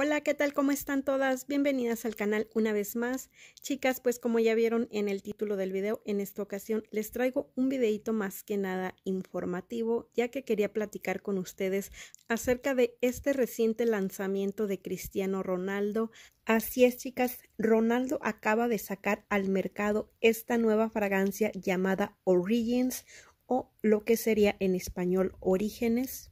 Hola, ¿qué tal? ¿Cómo están todas? Bienvenidas al canal una vez más. Chicas, pues como ya vieron en el título del video, en esta ocasión les traigo un videito más que nada informativo, ya que quería platicar con ustedes acerca de este reciente lanzamiento de Cristiano Ronaldo. Así es, chicas, Ronaldo acaba de sacar al mercado esta nueva fragancia llamada Origins o lo que sería en español Orígenes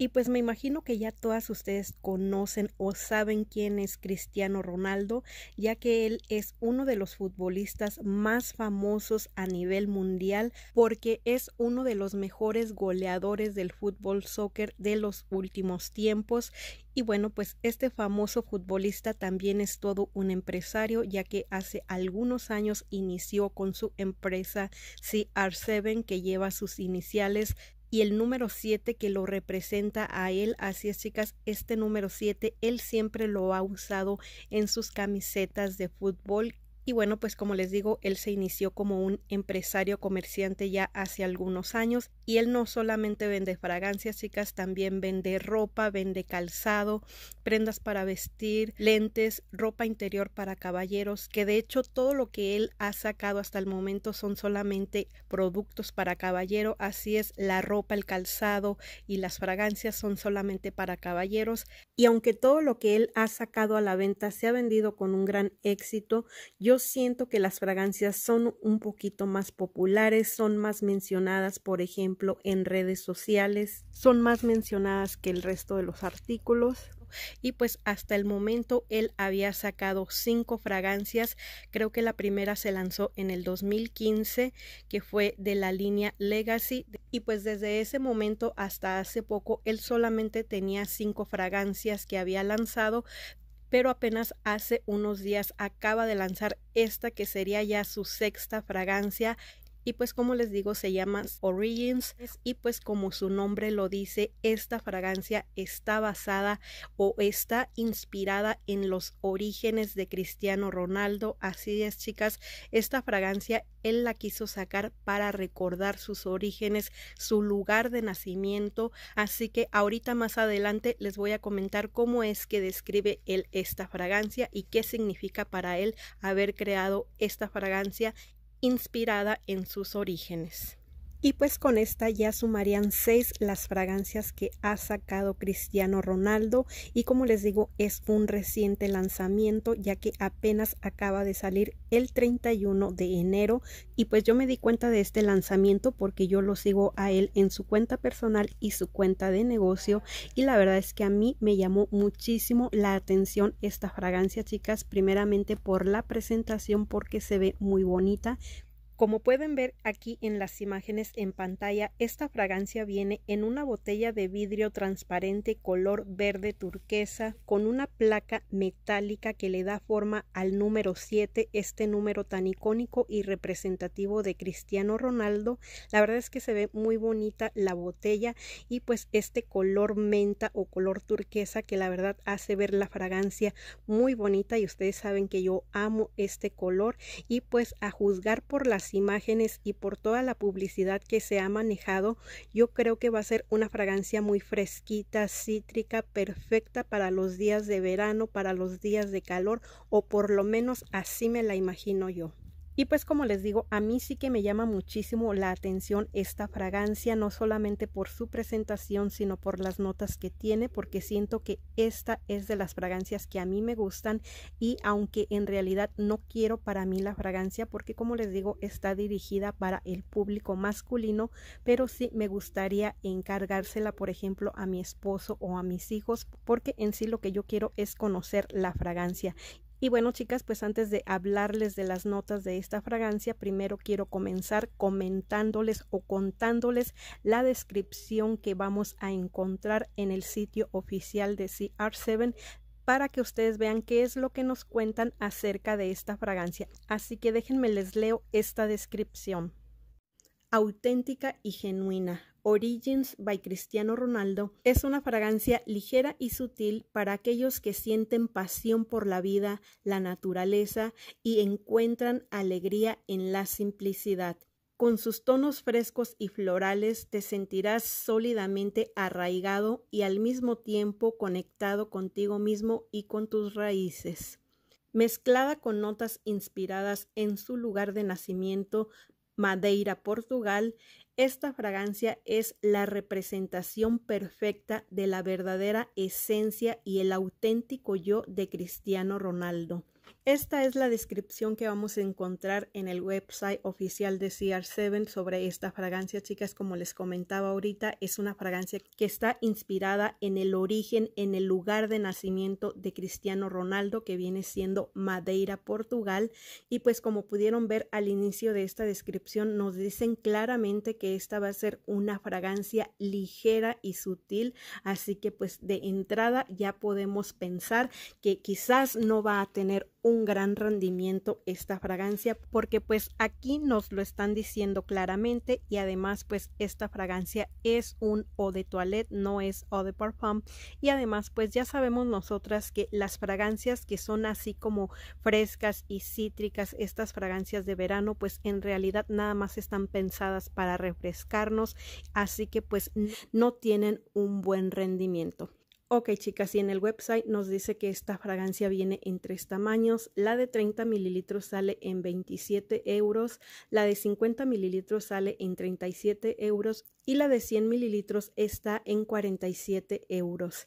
y pues me imagino que ya todas ustedes conocen o saben quién es Cristiano Ronaldo, ya que él es uno de los futbolistas más famosos a nivel mundial porque es uno de los mejores goleadores del fútbol soccer de los últimos tiempos y bueno, pues este famoso futbolista también es todo un empresario, ya que hace algunos años inició con su empresa CR7, que lleva sus iniciales y el número 7 que lo representa a él. Así es, chicas, este número 7 él siempre lo ha usado en sus camisetas de fútbol y bueno, pues como les digo, él se inició como un empresario comerciante ya hace algunos años y él no solamente vende fragancias, chicas, también vende ropa, vende calzado, prendas para vestir, lentes, ropa interior para caballeros, que de hecho todo lo que él ha sacado hasta el momento son solamente productos para caballero, así es, la ropa, el calzado y las fragancias son solamente para caballeros y aunque todo lo que él ha sacado a la venta se ha vendido con un gran éxito, yo siento que las fragancias son un poquito más populares, son más mencionadas, por ejemplo, en redes sociales, son más mencionadas que el resto de los artículos. Y pues hasta el momento él había sacado cinco fragancias. Creo que la primera se lanzó en el 2015, que fue de la línea Legacy. Y pues desde ese momento hasta hace poco él solamente tenía cinco fragancias que había lanzado, pero apenas hace unos días acaba de lanzar esta que sería ya su sexta fragancia y pues como les digo, se llama Origins y pues como su nombre lo dice, esta fragancia está basada o está inspirada en los orígenes de Cristiano Ronaldo. Así es, chicas, esta fragancia él la quiso sacar para recordar sus orígenes, su lugar de nacimiento. Así que ahorita más adelante les voy a comentar cómo es que describe él esta fragancia y qué significa para él haber creado esta fragancia inspirada en sus orígenes. Y pues con esta ya sumarían seis las fragancias que ha sacado Cristiano Ronaldo y como les digo es un reciente lanzamiento ya que apenas acaba de salir el 31 de enero y pues yo me di cuenta de este lanzamiento porque yo lo sigo a él en su cuenta personal y su cuenta de negocio y la verdad es que a mí me llamó muchísimo la atención esta fragancia chicas primeramente por la presentación porque se ve muy bonita como pueden ver aquí en las imágenes en pantalla, esta fragancia viene en una botella de vidrio transparente color verde turquesa con una placa metálica que le da forma al número 7, este número tan icónico y representativo de Cristiano Ronaldo. La verdad es que se ve muy bonita la botella y pues este color menta o color turquesa que la verdad hace ver la fragancia muy bonita y ustedes saben que yo amo este color y pues a juzgar por las imágenes y por toda la publicidad que se ha manejado, yo creo que va a ser una fragancia muy fresquita, cítrica, perfecta para los días de verano, para los días de calor o por lo menos así me la imagino yo. Y pues como les digo, a mí sí que me llama muchísimo la atención esta fragancia, no solamente por su presentación, sino por las notas que tiene, porque siento que esta es de las fragancias que a mí me gustan y aunque en realidad no quiero para mí la fragancia, porque como les digo, está dirigida para el público masculino, pero sí me gustaría encargársela, por ejemplo, a mi esposo o a mis hijos, porque en sí lo que yo quiero es conocer la fragancia y bueno, chicas, pues antes de hablarles de las notas de esta fragancia, primero quiero comenzar comentándoles o contándoles la descripción que vamos a encontrar en el sitio oficial de CR7 para que ustedes vean qué es lo que nos cuentan acerca de esta fragancia. Así que déjenme les leo esta descripción auténtica y genuina. Origins by Cristiano Ronaldo es una fragancia ligera y sutil para aquellos que sienten pasión por la vida, la naturaleza y encuentran alegría en la simplicidad. Con sus tonos frescos y florales te sentirás sólidamente arraigado y al mismo tiempo conectado contigo mismo y con tus raíces. Mezclada con notas inspiradas en su lugar de nacimiento, Madeira, Portugal, esta fragancia es la representación perfecta de la verdadera esencia y el auténtico yo de Cristiano Ronaldo. Esta es la descripción que vamos a encontrar en el website oficial de CR7 sobre esta fragancia, chicas. Como les comentaba ahorita, es una fragancia que está inspirada en el origen, en el lugar de nacimiento de Cristiano Ronaldo, que viene siendo Madeira, Portugal. Y pues como pudieron ver al inicio de esta descripción, nos dicen claramente que esta va a ser una fragancia ligera y sutil. Así que pues de entrada ya podemos pensar que quizás no va a tener un gran rendimiento esta fragancia porque pues aquí nos lo están diciendo claramente y además pues esta fragancia es un eau de toilette no es eau de parfum y además pues ya sabemos nosotras que las fragancias que son así como frescas y cítricas estas fragancias de verano pues en realidad nada más están pensadas para refrescarnos así que pues no tienen un buen rendimiento Ok chicas, y en el website nos dice que esta fragancia viene en tres tamaños. La de 30 mililitros sale en 27 euros, la de 50 mililitros sale en 37 euros y la de 100 mililitros está en 47 euros.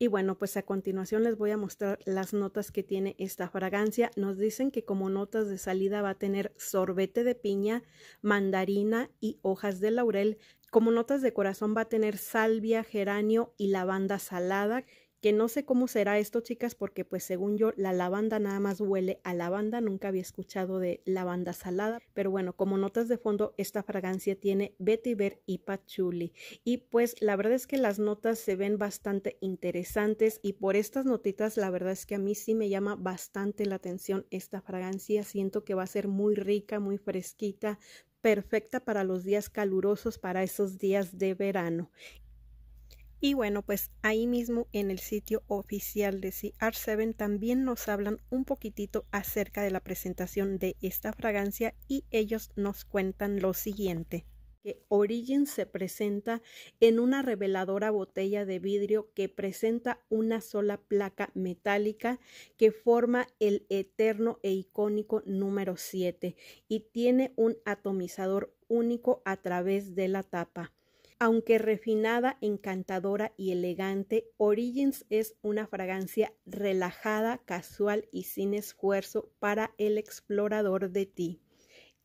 Y bueno, pues a continuación les voy a mostrar las notas que tiene esta fragancia. Nos dicen que como notas de salida va a tener sorbete de piña, mandarina y hojas de laurel, como notas de corazón va a tener salvia, geranio y lavanda salada, que no sé cómo será esto, chicas, porque pues según yo la lavanda nada más huele a lavanda, nunca había escuchado de lavanda salada, pero bueno, como notas de fondo esta fragancia tiene vetiver y patchouli y pues la verdad es que las notas se ven bastante interesantes y por estas notitas la verdad es que a mí sí me llama bastante la atención esta fragancia, siento que va a ser muy rica, muy fresquita, perfecta para los días calurosos, para esos días de verano. Y bueno, pues ahí mismo en el sitio oficial de CR7 también nos hablan un poquitito acerca de la presentación de esta fragancia y ellos nos cuentan lo siguiente. Origins se presenta en una reveladora botella de vidrio que presenta una sola placa metálica que forma el eterno e icónico número 7 y tiene un atomizador único a través de la tapa. Aunque refinada, encantadora y elegante, Origins es una fragancia relajada, casual y sin esfuerzo para el explorador de ti.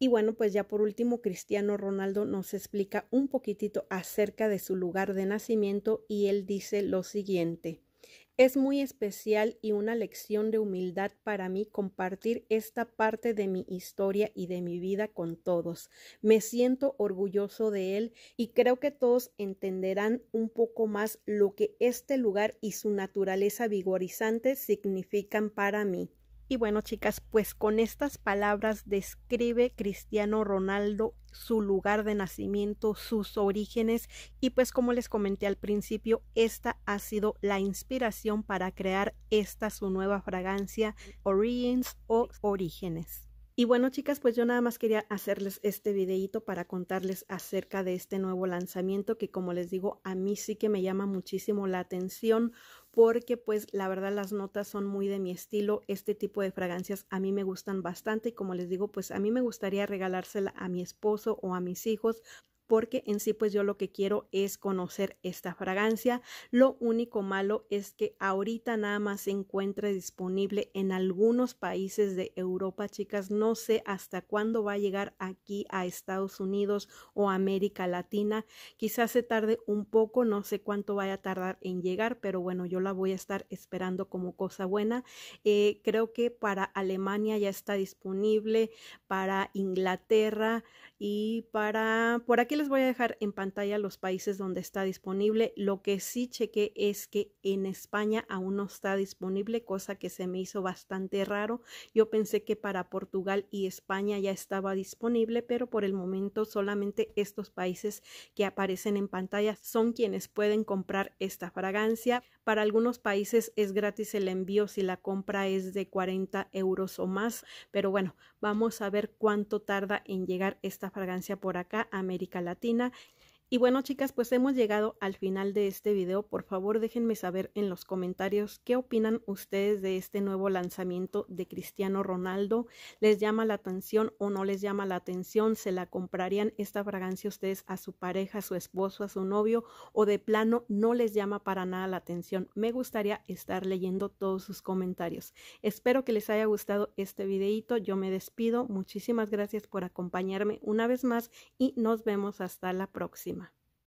Y bueno, pues ya por último, Cristiano Ronaldo nos explica un poquitito acerca de su lugar de nacimiento y él dice lo siguiente. Es muy especial y una lección de humildad para mí compartir esta parte de mi historia y de mi vida con todos. Me siento orgulloso de él y creo que todos entenderán un poco más lo que este lugar y su naturaleza vigorizante significan para mí. Y bueno, chicas, pues con estas palabras describe Cristiano Ronaldo su lugar de nacimiento, sus orígenes y pues como les comenté al principio, esta ha sido la inspiración para crear esta su nueva fragancia Origins o Orígenes. Y bueno chicas, pues yo nada más quería hacerles este videito para contarles acerca de este nuevo lanzamiento que como les digo, a mí sí que me llama muchísimo la atención porque pues la verdad las notas son muy de mi estilo. Este tipo de fragancias a mí me gustan bastante y como les digo, pues a mí me gustaría regalársela a mi esposo o a mis hijos porque en sí pues yo lo que quiero es conocer esta fragancia. Lo único malo es que ahorita nada más se encuentra disponible en algunos países de Europa, chicas. No sé hasta cuándo va a llegar aquí a Estados Unidos o América Latina. Quizás se tarde un poco, no sé cuánto vaya a tardar en llegar, pero bueno, yo la voy a estar esperando como cosa buena. Eh, creo que para Alemania ya está disponible, para Inglaterra, y para, por aquí les voy a dejar en pantalla los países donde está disponible. Lo que sí chequé es que en España aún no está disponible, cosa que se me hizo bastante raro. Yo pensé que para Portugal y España ya estaba disponible, pero por el momento solamente estos países que aparecen en pantalla son quienes pueden comprar esta fragancia. Para algunos países es gratis el envío si la compra es de 40 euros o más, pero bueno, vamos a ver cuánto tarda en llegar esta fragancia por acá, América Latina y bueno chicas, pues hemos llegado al final de este video. Por favor déjenme saber en los comentarios qué opinan ustedes de este nuevo lanzamiento de Cristiano Ronaldo. ¿Les llama la atención o no les llama la atención? ¿Se la comprarían esta fragancia ustedes a su pareja, a su esposo, a su novio? ¿O de plano no les llama para nada la atención? Me gustaría estar leyendo todos sus comentarios. Espero que les haya gustado este videito. Yo me despido. Muchísimas gracias por acompañarme una vez más y nos vemos hasta la próxima.